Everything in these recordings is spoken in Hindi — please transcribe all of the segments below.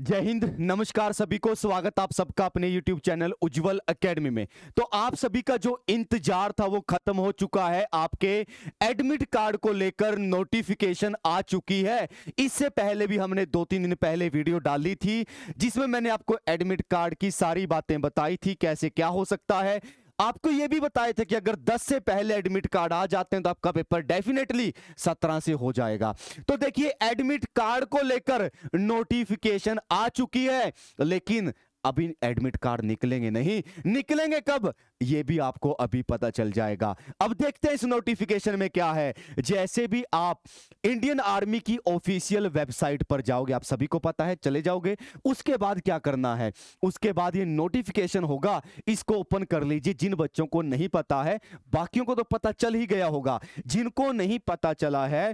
जय हिंद नमस्कार सभी को स्वागत आप सबका अपने YouTube चैनल उज्जवल अकेडमी में तो आप सभी का जो इंतजार था वो खत्म हो चुका है आपके एडमिट कार्ड को लेकर नोटिफिकेशन आ चुकी है इससे पहले भी हमने दो तीन दिन पहले वीडियो डाली थी जिसमें मैंने आपको एडमिट कार्ड की सारी बातें बताई थी कैसे क्या हो सकता है आपको ये भी बताए थे कि अगर 10 से पहले एडमिट कार्ड आ जाते हैं तो आपका पेपर डेफिनेटली 17 से हो जाएगा तो देखिए एडमिट कार्ड को लेकर नोटिफिकेशन आ चुकी है लेकिन अभी एडमिट कार्ड निकलेंगे नहीं निकलेंगे कब यह भी आपको अभी पता चल जाएगा अब देखते हैं इस नोटिफिकेशन में क्या है जैसे भी आप इंडियन आर्मी की ऑफिशियल वेबसाइट पर जाओगे आप सभी को पता है चले जाओगे उसके बाद क्या करना है उसके बाद ये नोटिफिकेशन होगा इसको ओपन कर लीजिए जिन बच्चों को नहीं पता है बाकियों को तो पता चल ही गया होगा जिनको नहीं पता चला है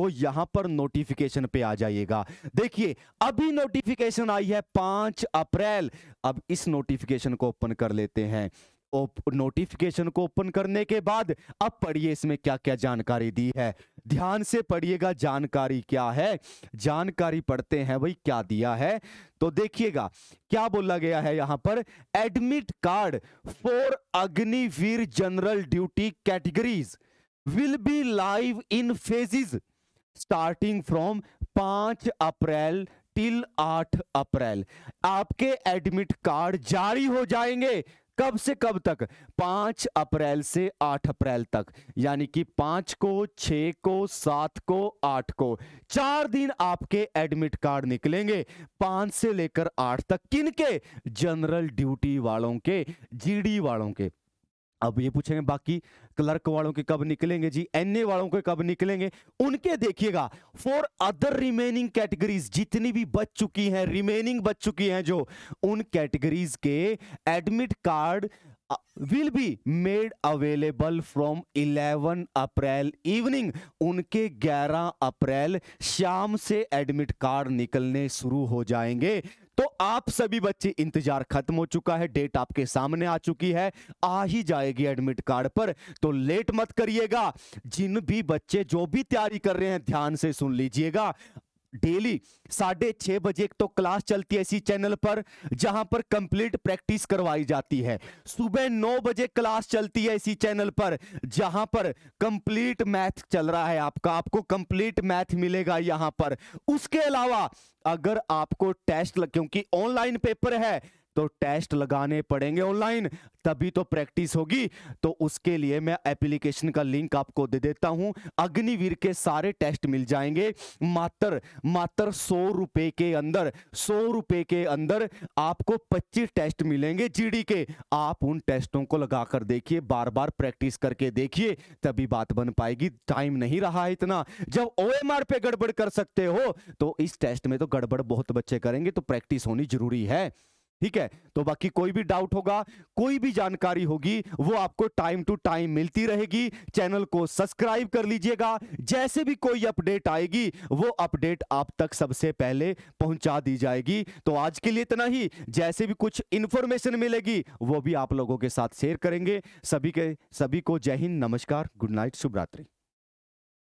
वो यहां पर नोटिफिकेशन पे आ जाइएगा देखिए अभी नोटिफिकेशन आई है पांच अप्रैल अब इस नोटिफिकेशन को ओपन कर लेते हैं नोटिफिकेशन को ओपन करने के बाद अब पढ़िए इसमें क्या क्या जानकारी दी है ध्यान से पढ़िएगा जानकारी क्या है जानकारी पढ़ते हैं भाई क्या दिया है तो देखिएगा क्या बोला गया है यहां पर admit card for Agniveer general duty categories will be live in phases starting from पांच अप्रैल टिल आठ अप्रैल आपके एडमिट कार्ड जारी हो जाएंगे कब से कब तक पांच अप्रैल से आठ अप्रैल तक यानी कि पांच को छ को सात को आठ को चार दिन आपके एडमिट कार्ड निकलेंगे पांच से लेकर आठ तक किन के जनरल ड्यूटी वालों के जीडी वालों के अब ये पूछेंगे बाकी क्लर्क वालों के कब निकलेंगे जी एनए वालों के कब निकलेंगे उनके देखिएगा फॉर अदर रिमेनिंग कैटेगरीज जितनी भी बच चुकी हैं रिमेनिंग बच चुकी हैं जो उन कैटेगरीज के admit card will be made available from 11 April evening उनके 11 अप्रैल शाम से एडमिट कार्ड निकलने शुरू हो जाएंगे तो आप सभी बच्चे इंतजार खत्म हो चुका है डेट आपके सामने आ चुकी है आ ही जाएगी एडमिट कार्ड पर तो लेट मत करिएगा जिन भी बच्चे जो भी तैयारी कर रहे हैं ध्यान से सुन लीजिएगा डेली साढ़े छः बजे तो क्लास चलती है इसी चैनल पर जहां पर कंप्लीट प्रैक्टिस करवाई जाती है सुबह नौ बजे क्लास चलती है इसी चैनल पर जहां पर कंप्लीट मैथ चल रहा है आपका आपको कंप्लीट मैथ मिलेगा यहां पर उसके अलावा अगर आपको टेस्ट लग क्योंकि ऑनलाइन पेपर है तो टेस्ट लगाने पड़ेंगे ऑनलाइन तभी तो प्रैक्टिस होगी तो उसके लिए मैं एप्लीकेशन का लिंक आपको दे देता हूं अग्निवीर के सारे टेस्ट मिल जाएंगे मात्र मात्र सौ रुपए के अंदर सौ रुपए के अंदर आपको पच्चीस टेस्ट मिलेंगे जीडी के आप उन टेस्टों को लगाकर देखिए बार बार प्रैक्टिस करके देखिए तभी बात बन पाएगी टाइम नहीं रहा है इतना जब ओ पे गड़बड़ कर सकते हो तो इस टेस्ट में तो गड़बड़ बहुत बच्चे करेंगे तो प्रैक्टिस होनी जरूरी है ठीक है तो बाकी कोई भी डाउट होगा कोई भी जानकारी होगी वो आपको टाइम टू टाइम मिलती रहेगी चैनल को सब्सक्राइब कर लीजिएगा जैसे भी कोई अपडेट आएगी वो अपडेट आप तक सबसे पहले पहुंचा दी जाएगी तो आज के लिए इतना ही जैसे भी कुछ इंफॉर्मेशन मिलेगी वो भी आप लोगों के साथ शेयर करेंगे सभी के सभी को जय हिंद नमस्कार गुड नाइट शुभरात्रि